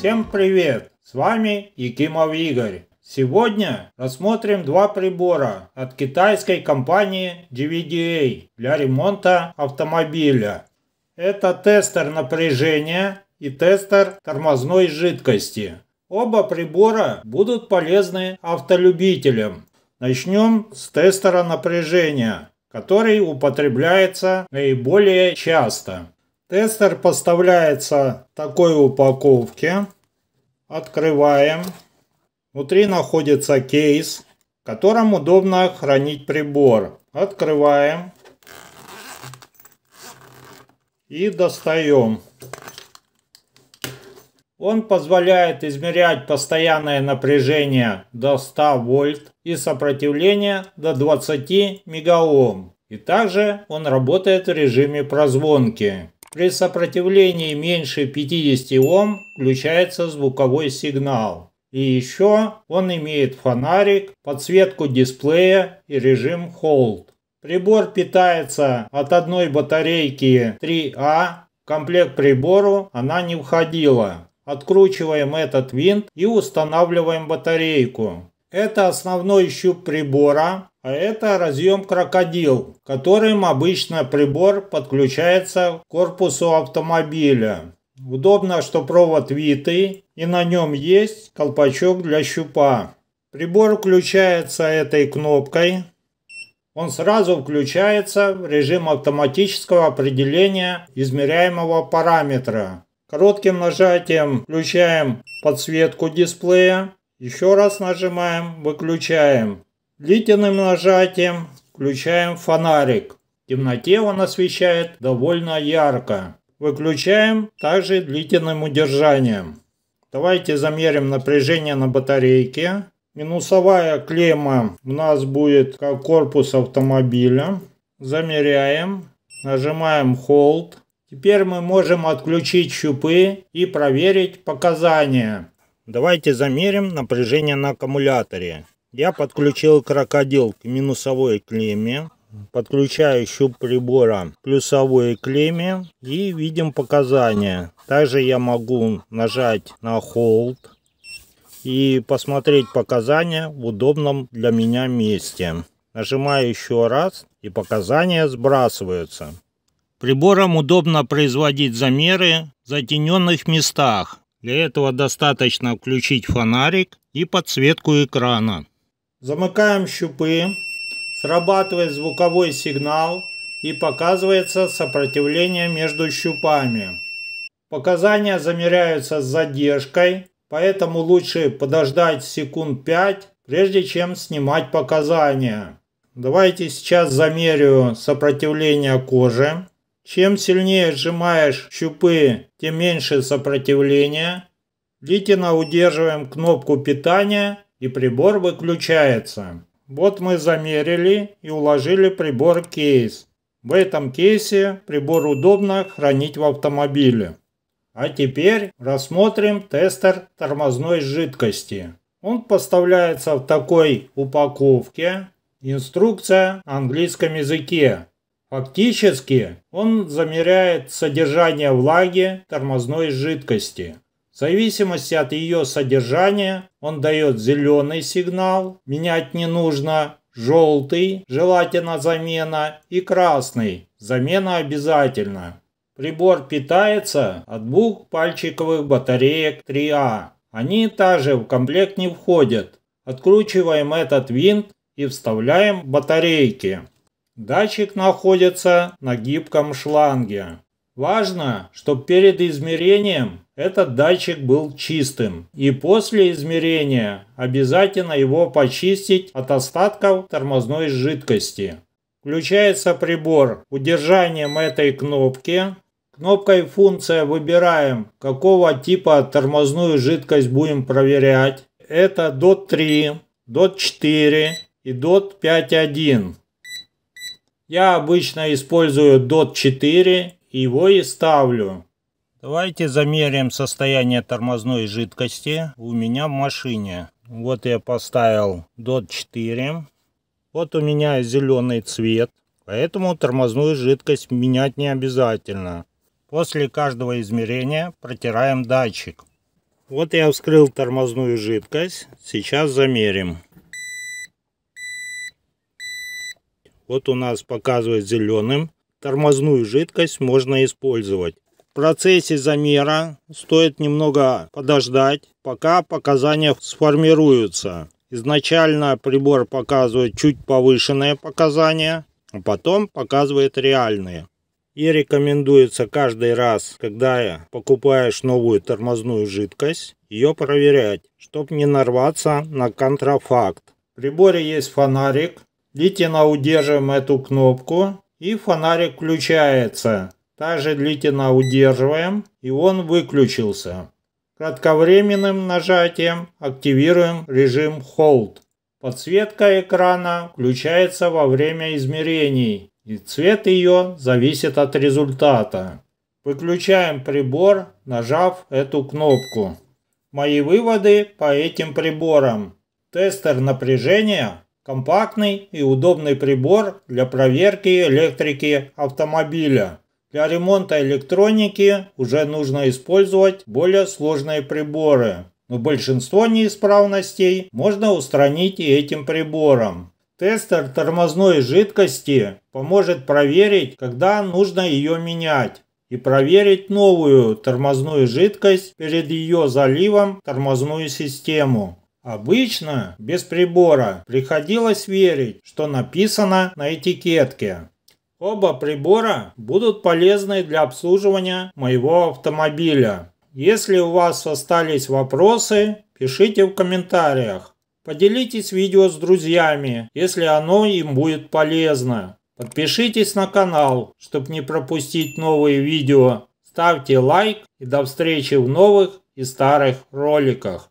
Всем привет! С вами Якимов Игорь. Сегодня рассмотрим два прибора от китайской компании DVDA для ремонта автомобиля. Это тестер напряжения и тестер тормозной жидкости. Оба прибора будут полезны автолюбителям. Начнем с тестера напряжения, который употребляется наиболее часто. Тестер поставляется в такой упаковке. Открываем. Внутри находится кейс, в котором удобно хранить прибор. Открываем. И достаем. Он позволяет измерять постоянное напряжение до 100 вольт и сопротивление до 20 мегаом. И также он работает в режиме прозвонки. При сопротивлении меньше 50 Ом включается звуковой сигнал. И еще он имеет фонарик, подсветку дисплея и режим Hold. Прибор питается от одной батарейки 3А. В комплект прибору она не входила. Откручиваем этот винт и устанавливаем батарейку. Это основной щуп прибора, а это разъем крокодил, которым обычно прибор подключается к корпусу автомобиля. Удобно, что провод витый и на нем есть колпачок для щупа. Прибор включается этой кнопкой. Он сразу включается в режим автоматического определения измеряемого параметра. Коротким нажатием включаем подсветку дисплея еще раз нажимаем, выключаем. Длительным нажатием включаем фонарик. В темноте он освещает довольно ярко. Выключаем также длительным удержанием. Давайте замерим напряжение на батарейке. Минусовая клемма у нас будет как корпус автомобиля. Замеряем. Нажимаем Hold. Теперь мы можем отключить щупы и проверить показания. Давайте замерим напряжение на аккумуляторе. Я подключил крокодил к минусовой клемме, подключаю щуп прибора к плюсовой клемме и видим показания. Также я могу нажать на Hold и посмотреть показания в удобном для меня месте. Нажимаю еще раз и показания сбрасываются. Прибором удобно производить замеры в затененных местах, для этого достаточно включить фонарик и подсветку экрана. Замыкаем щупы, срабатывает звуковой сигнал и показывается сопротивление между щупами. Показания замеряются с задержкой, поэтому лучше подождать секунд 5, прежде чем снимать показания. Давайте сейчас замерю сопротивление кожи. Чем сильнее сжимаешь щупы, тем меньше сопротивления. Длительно удерживаем кнопку питания и прибор выключается. Вот мы замерили и уложили прибор в кейс. В этом кейсе прибор удобно хранить в автомобиле. А теперь рассмотрим тестер тормозной жидкости. Он поставляется в такой упаковке. Инструкция на английском языке. Фактически он замеряет содержание влаги тормозной жидкости. В зависимости от ее содержания он дает зеленый сигнал, менять не нужно, желтый, желательно замена, и красный, замена обязательно. Прибор питается от двух пальчиковых батареек 3А. Они также в комплект не входят. Откручиваем этот винт и вставляем батарейки. Датчик находится на гибком шланге. Важно, чтобы перед измерением этот датчик был чистым. И после измерения обязательно его почистить от остатков тормозной жидкости. Включается прибор удержанием этой кнопки. Кнопкой функция выбираем, какого типа тормозную жидкость будем проверять. Это DOT 3, DOT 4 и DOT 5.1. Я обычно использую DOT 4, его и ставлю. Давайте замерим состояние тормозной жидкости у меня в машине. Вот я поставил DOT 4. Вот у меня зеленый цвет, поэтому тормозную жидкость менять не обязательно. После каждого измерения протираем датчик. Вот я вскрыл тормозную жидкость, сейчас замерим. Вот у нас показывает зеленым. Тормозную жидкость можно использовать. В процессе замера стоит немного подождать, пока показания сформируются. Изначально прибор показывает чуть повышенные показания, а потом показывает реальные. И рекомендуется каждый раз, когда покупаешь новую тормозную жидкость, ее проверять, чтобы не нарваться на контрафакт. В приборе есть фонарик, Длительно удерживаем эту кнопку и фонарик включается. Также длительно удерживаем и он выключился. Кратковременным нажатием активируем режим Hold. Подсветка экрана включается во время измерений и цвет ее зависит от результата. Выключаем прибор, нажав эту кнопку. Мои выводы по этим приборам. Тестер напряжения Компактный и удобный прибор для проверки электрики автомобиля. Для ремонта электроники уже нужно использовать более сложные приборы, но большинство неисправностей можно устранить и этим прибором. Тестер тормозной жидкости поможет проверить, когда нужно ее менять, и проверить новую тормозную жидкость перед ее заливом в тормозную систему. Обычно без прибора приходилось верить, что написано на этикетке. Оба прибора будут полезны для обслуживания моего автомобиля. Если у вас остались вопросы, пишите в комментариях. Поделитесь видео с друзьями, если оно им будет полезно. Подпишитесь на канал, чтобы не пропустить новые видео. Ставьте лайк и до встречи в новых и старых роликах.